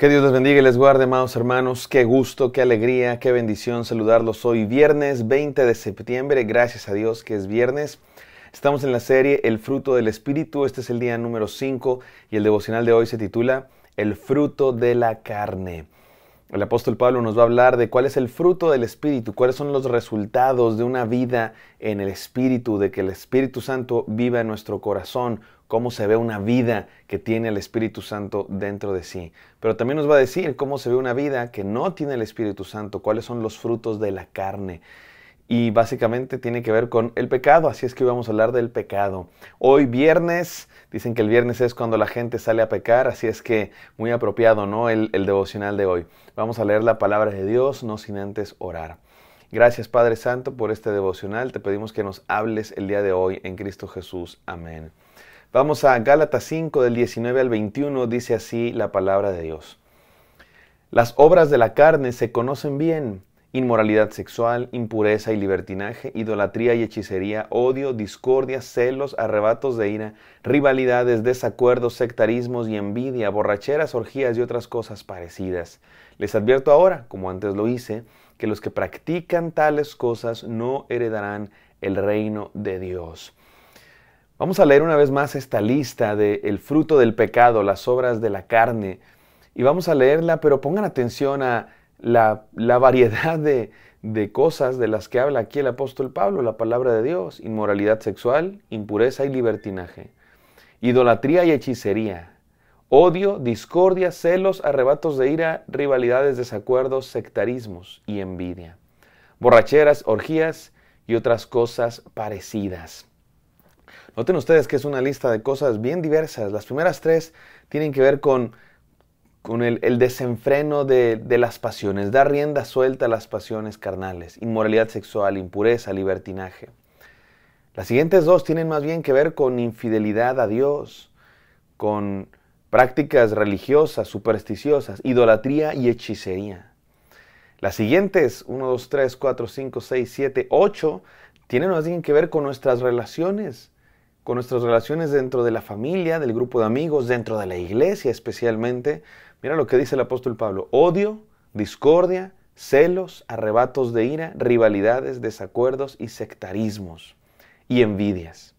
Que Dios les bendiga y les guarde, amados hermanos. Qué gusto, qué alegría, qué bendición saludarlos hoy, viernes 20 de septiembre. Gracias a Dios que es viernes. Estamos en la serie El fruto del Espíritu. Este es el día número 5 y el devocional de hoy se titula El fruto de la carne. El apóstol Pablo nos va a hablar de cuál es el fruto del Espíritu, cuáles son los resultados de una vida en el Espíritu, de que el Espíritu Santo viva en nuestro corazón, cómo se ve una vida que tiene el Espíritu Santo dentro de sí. Pero también nos va a decir cómo se ve una vida que no tiene el Espíritu Santo, cuáles son los frutos de la carne. Y básicamente tiene que ver con el pecado, así es que hoy vamos a hablar del pecado. Hoy viernes, dicen que el viernes es cuando la gente sale a pecar, así es que muy apropiado, ¿no? el devocional de hoy. Vamos a leer la palabra de Dios, no sin antes orar. Gracias Padre Santo por este devocional, te pedimos que nos hables el día de hoy en Cristo Jesús. Amén. Vamos a Gálatas 5 del 19 al 21, dice así la palabra de Dios. Las obras de la carne se conocen bien, inmoralidad sexual, impureza y libertinaje, idolatría y hechicería, odio, discordia, celos, arrebatos de ira, rivalidades, desacuerdos, sectarismos y envidia, borracheras, orgías y otras cosas parecidas. Les advierto ahora, como antes lo hice, que los que practican tales cosas no heredarán el reino de Dios. Vamos a leer una vez más esta lista de el fruto del pecado, las obras de la carne, y vamos a leerla, pero pongan atención a la, variedad de cosas de las que habla aquí el apóstol Pablo, la palabra de Dios, inmoralidad sexual, impureza y libertinaje, idolatría y hechicería, odio, discordia, celos, arrebatos de ira, rivalidades, desacuerdos, sectarismos y envidia, borracheras, orgías y otras cosas parecidas. Noten ustedes que es una lista de cosas bien diversas. Las primeras tres tienen que ver con, el, desenfreno de, de, las pasiones, dar rienda suelta a las pasiones carnales, inmoralidad sexual, impureza, libertinaje. Las siguientes dos tienen más bien que ver con infidelidad a Dios, con prácticas religiosas, supersticiosas, idolatría y hechicería. Las siguientes, 1, 2, 3, 4, 5, 6, 7, 8, tienen más bien que ver con nuestras relaciones con nuestras relaciones dentro de la familia, del grupo de amigos, dentro de la iglesia especialmente. Mira lo que dice el apóstol Pablo, odio, discordia, celos, arrebatos de ira, rivalidades, desacuerdos y sectarismos y envidias.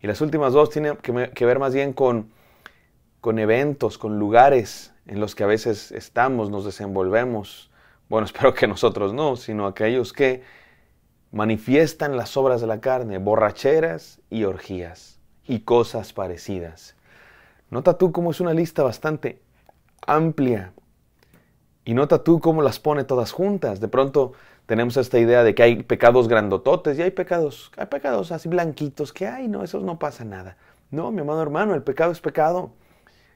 Y las últimas dos tienen que ver más bien con, con eventos, con lugares en los que a veces estamos, nos desenvolvemos. Bueno, espero que nosotros no, sino aquellos que manifiestan las obras de la carne, borracheras y orgías y cosas parecidas. Nota tú cómo es una lista bastante amplia y nota tú cómo las pone todas juntas. De pronto tenemos esta idea de que hay pecados grandototes y hay pecados, hay pecados así blanquitos que hay, no, esos no pasa nada. No, mi amado hermano, el pecado es pecado.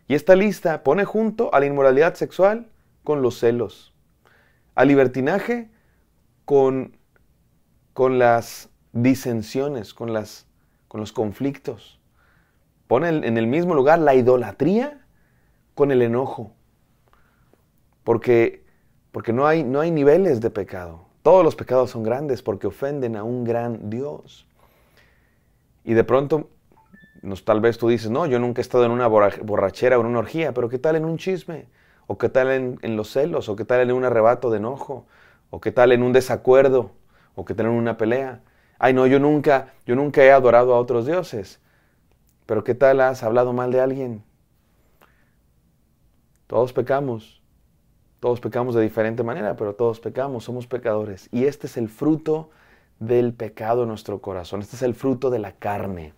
Y esta lista pone junto a la inmoralidad sexual con los celos, al libertinaje con con las disensiones, con, las, con los conflictos. Pone en el mismo lugar la idolatría con el enojo. Porque, porque no, hay, no hay niveles de pecado. Todos los pecados son grandes porque ofenden a un gran Dios. Y de pronto, nos, tal vez tú dices, no, yo nunca he estado en una borrachera o en una orgía, pero ¿qué tal en un chisme? ¿O qué tal en los celos? ¿O qué tal en un arrebato de enojo? ¿O qué tal en un desacuerdo? o que tener una pelea. Ay, no, yo nunca, yo nunca he adorado a otros dioses. Pero ¿qué tal has hablado mal de alguien? Todos pecamos. Todos pecamos de diferente manera, pero todos pecamos, somos pecadores. Y este es el fruto del pecado en nuestro corazón. Este es el fruto de la carne.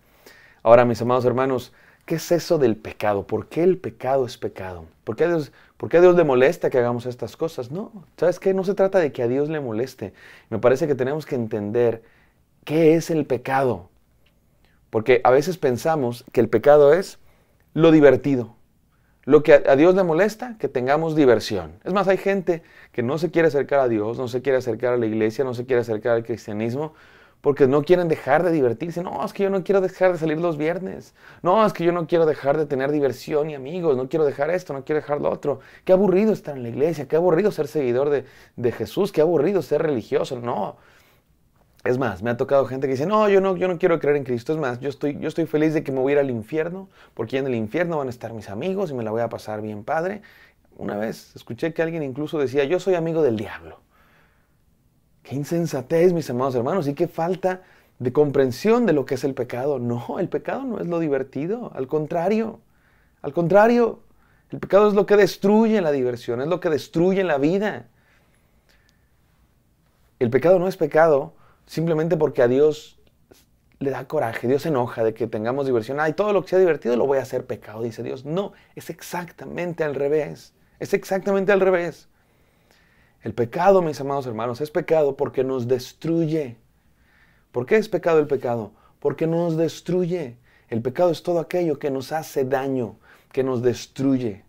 Ahora, mis amados hermanos, ¿Qué es eso del pecado? ¿Por qué el pecado es pecado? ¿Por qué, a Dios, le molesta que hagamos estas cosas? No, ¿sabes qué? No se trata de que a Dios le moleste. Me parece que tenemos que entender qué es el pecado. Porque a veces pensamos que el pecado es lo divertido. Lo que a Dios le molesta, que tengamos diversión. Es más, hay gente que no se quiere acercar a Dios, no se quiere acercar a la iglesia, no se quiere acercar al cristianismo, porque no quieren dejar de divertirse. No, es que yo no quiero dejar de salir los viernes. No, es que yo no quiero dejar de tener diversión y amigos. No quiero dejar esto, no quiero dejar lo otro. Qué aburrido estar en la iglesia, qué aburrido ser seguidor de, Jesús, qué aburrido ser religioso. No. Es más, me ha tocado gente que dice, no yo, no, yo no quiero creer en Cristo. Es más, yo estoy, yo estoy feliz de que me voy a ir al infierno, porque en el infierno van a estar mis amigos y me la voy a pasar bien padre. Una vez escuché que alguien incluso decía, yo soy amigo del diablo. Qué insensatez, mis amados hermanos, y qué falta de comprensión de lo que es el pecado. No, el pecado no es lo divertido, al contrario, al contrario, el pecado es lo que destruye la diversión, es lo que destruye la vida. El pecado no es pecado simplemente porque a Dios le da coraje, Dios se enoja de que tengamos diversión. Ay, todo lo que sea divertido lo voy a hacer pecado, dice Dios. No, es exactamente al revés. Es exactamente al revés. El pecado, mis amados hermanos, es pecado porque nos destruye. ¿Por qué es pecado el pecado? Porque nos destruye. El pecado es todo aquello que nos hace daño, que nos destruye.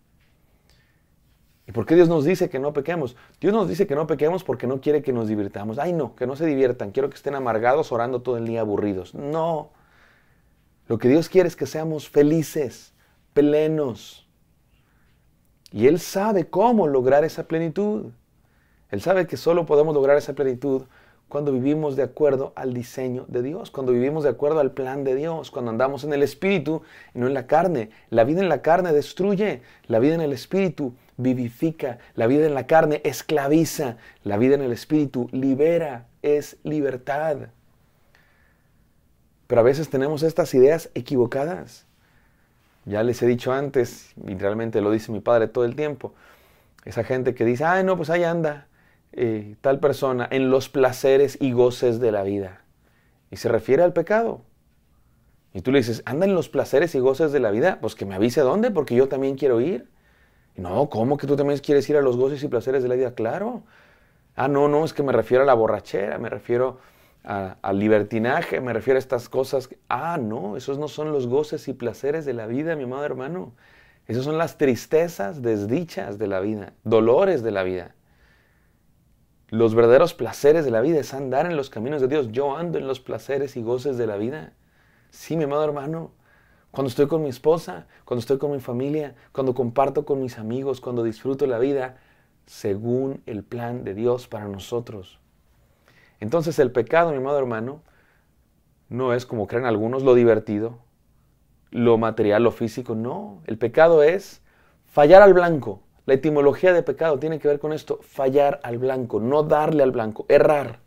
¿Y por qué Dios nos dice que no pequemos? Dios nos dice que no pequemos porque no quiere que nos divirtamos. Ay, no, que no se diviertan. Quiero que estén amargados orando todo el día aburridos. No. Lo que Dios quiere es que seamos felices, plenos. Y Él sabe cómo lograr esa plenitud. Él sabe que solo podemos lograr esa plenitud cuando vivimos de acuerdo al diseño de Dios, cuando vivimos de acuerdo al plan de Dios, cuando andamos en el Espíritu y no en la carne. La vida en la carne destruye, la vida en el Espíritu vivifica, la vida en la carne esclaviza, la vida en el Espíritu libera, es libertad. Pero a veces tenemos estas ideas equivocadas. Ya les he dicho antes, y realmente lo dice mi padre todo el tiempo, esa gente que dice, ay no, pues ahí anda, eh, tal persona en los placeres y goces de la vida. Y se refiere al pecado. Y tú le dices, anda en los placeres y goces de la vida. Pues que me avise dónde, porque yo también quiero ir. No, ¿cómo que tú también quieres ir a los goces y placeres de la vida? Claro. Ah, no, no, es que me refiero a la borrachera, me refiero al libertinaje, me refiero a estas cosas. Ah, no, esos no son los goces y placeres de la vida, mi amado hermano. Esas son las tristezas, desdichas de la vida, dolores de la vida. Los verdaderos placeres de la vida es andar en los caminos de Dios. Yo ando en los placeres y goces de la vida. Sí, mi amado hermano. Cuando estoy con mi esposa, cuando estoy con mi familia, cuando comparto con mis amigos, cuando disfruto la vida, según el plan de Dios para nosotros. Entonces el pecado, mi amado hermano, no es como creen algunos lo divertido, lo material, lo físico. No, el pecado es fallar al blanco, la etimología de pecado tiene que ver con esto, fallar al blanco, no darle al blanco, errar.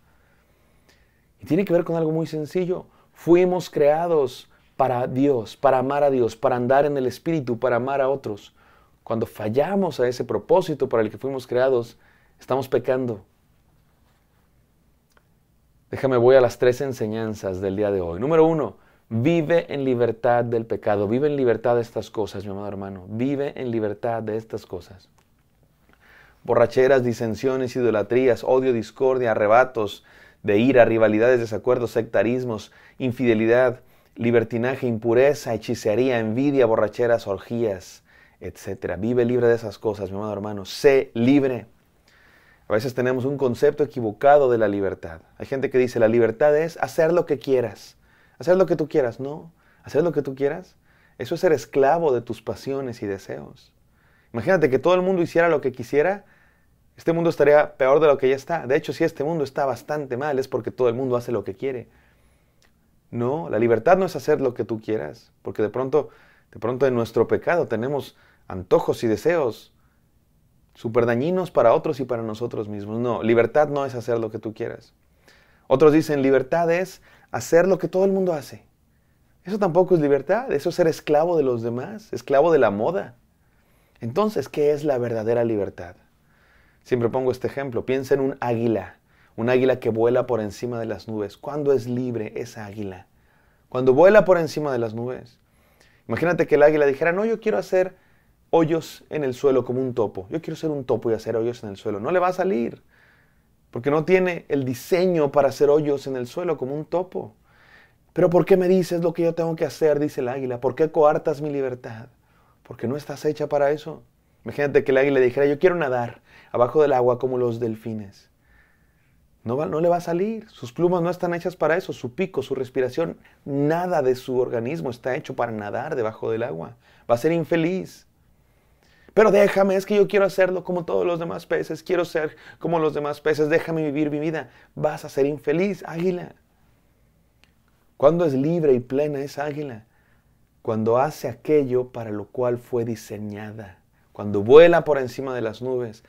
Y tiene que ver con algo muy sencillo. Fuimos creados para Dios, para amar a Dios, para andar en el Espíritu, para amar a otros. Cuando fallamos a ese propósito para el que fuimos creados, estamos pecando. Déjame, voy a las tres enseñanzas del día de hoy. Número uno, Vive en libertad del pecado, vive en libertad de estas cosas, mi amado hermano, vive en libertad de estas cosas. Borracheras, disensiones, idolatrías, odio, discordia, arrebatos de ira, rivalidades, desacuerdos, sectarismos, infidelidad, libertinaje, impureza, hechicería, envidia, borracheras, orgías, etc. Vive libre de esas cosas, mi amado hermano, sé libre. A veces tenemos un concepto equivocado de la libertad. Hay gente que dice, la libertad es hacer lo que quieras hacer lo que tú quieras, no, hacer lo que tú quieras, eso es ser esclavo de tus pasiones y deseos. Imagínate que todo el mundo hiciera lo que quisiera, este mundo estaría peor de lo que ya está. De hecho, si este mundo está bastante mal, es porque todo el mundo hace lo que quiere. No, la libertad no es hacer lo que tú quieras, porque de pronto, de pronto en nuestro pecado tenemos antojos y deseos súper dañinos para otros y para nosotros mismos. No, libertad no es hacer lo que tú quieras. Otros dicen, libertad es hacer lo que todo el mundo hace. Eso tampoco es libertad, eso es ser esclavo de los demás, esclavo de la moda. Entonces, ¿qué es la verdadera libertad? Siempre pongo este ejemplo, piensa en un águila, un águila que vuela por encima de las nubes. ¿Cuándo es libre esa águila? Cuando vuela por encima de las nubes. Imagínate que el águila dijera, no, yo quiero hacer hoyos en el suelo como un topo, yo quiero ser un topo y hacer hoyos en el suelo. No le va a salir, porque no tiene el diseño para hacer hoyos en el suelo como un topo. Pero ¿por qué me dices lo que yo tengo que hacer? Dice el águila. ¿Por qué coartas mi libertad? Porque no estás hecha para eso. Imagínate que el águila dijera, yo quiero nadar abajo del agua como los delfines. No, no le va a salir. Sus plumas no están hechas para eso. Su pico, su respiración, nada de su organismo está hecho para nadar debajo del agua. Va a ser infeliz. Pero déjame, es que yo quiero hacerlo como todos los demás peces, quiero ser como los demás peces, déjame vivir mi vida. Vas a ser infeliz, águila. Cuando es libre y plena es águila? Cuando hace aquello para lo cual fue diseñada. Cuando vuela por encima de las nubes,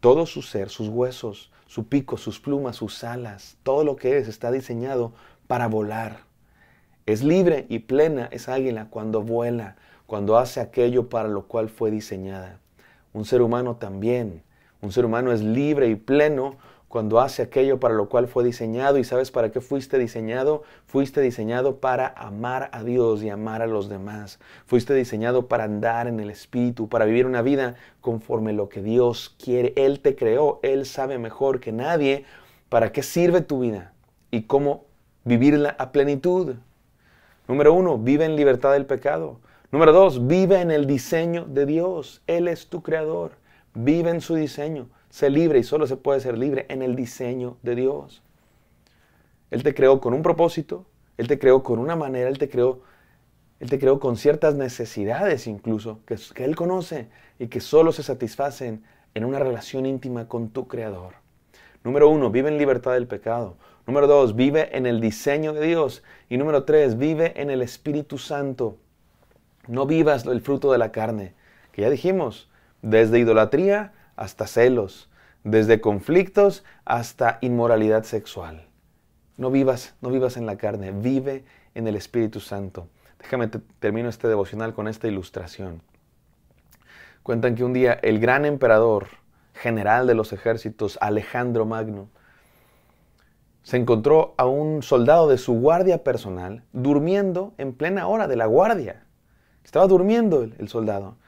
todo su ser, sus huesos, su pico, sus plumas, sus alas, todo lo que es está diseñado para volar. Es libre y plena es águila cuando vuela, cuando hace aquello para lo cual fue diseñada. Un ser humano también. Un ser humano es libre y pleno cuando hace aquello para lo cual fue diseñado y sabes para qué fuiste diseñado. Fuiste diseñado para amar a Dios y amar a los demás. Fuiste diseñado para andar en el Espíritu, para vivir una vida conforme lo que Dios quiere. Él te creó, Él sabe mejor que nadie para qué sirve tu vida y cómo vivirla a plenitud. Número uno, vive en libertad del pecado. Número dos, vive en el diseño de Dios. Él es tu creador. Vive en su diseño. Sé libre y solo se puede ser libre en el diseño de Dios. Él te creó con un propósito, Él te creó con una manera, Él te creó, Él te creó con ciertas necesidades incluso que, que Él conoce y que solo se satisfacen en una relación íntima con tu creador. Número uno, vive en libertad del pecado. Número dos, vive en el diseño de Dios. Y número tres, vive en el Espíritu Santo. No vivas el fruto de la carne, que ya dijimos, desde idolatría hasta celos, desde conflictos hasta inmoralidad sexual. No vivas, no vivas en la carne, vive en el Espíritu Santo. Déjame terminar termino este devocional con esta ilustración. Cuentan que un día el gran emperador, general de los ejércitos, Alejandro Magno, se encontró a un soldado de su guardia personal durmiendo en plena hora de la guardia. Estaba durmiendo el, soldado.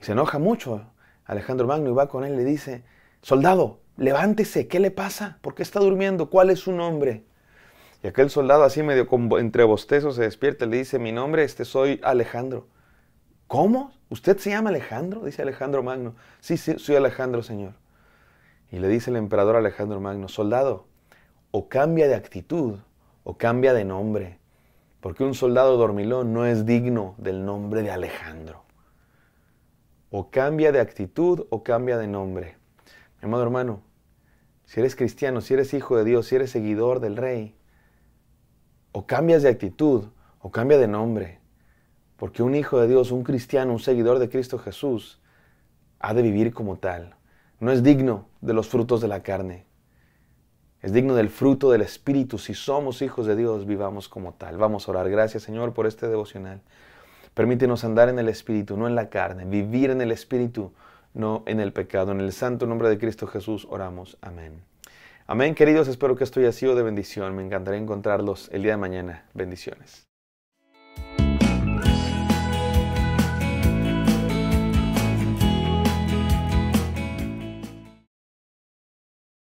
Y se enoja mucho Alejandro Magno y va con él y le dice, soldado, levántese, ¿qué le pasa? ¿Por qué está durmiendo? ¿Cuál es su nombre? Y aquel soldado así medio entre bostezos se despierta y le dice, mi nombre este soy Alejandro. ¿Cómo? ¿Usted se llama Alejandro? Dice Alejandro Magno. Sí, sí, soy Alejandro, señor. Y le dice el emperador Alejandro Magno, soldado, o cambia de actitud o cambia de nombre. Porque un soldado dormilón no es digno del nombre de Alejandro. O cambia de actitud o cambia de nombre. Mi amado hermano, si eres cristiano, si eres hijo de Dios, si eres seguidor del Rey, o cambias de actitud o cambia de nombre. Porque un hijo de Dios, un cristiano, un seguidor de Cristo Jesús, ha de vivir como tal. No es digno de los frutos de la carne. Es digno del fruto del Espíritu. Si somos hijos de Dios, vivamos como tal. Vamos a orar. Gracias Señor por este devocional. Permítenos andar en el Espíritu, no en la carne. Vivir en el Espíritu, no en el pecado. En el santo nombre de Cristo Jesús oramos. Amén. Amén, queridos. Espero que esto haya sido de bendición. Me encantaría encontrarlos el día de mañana. Bendiciones.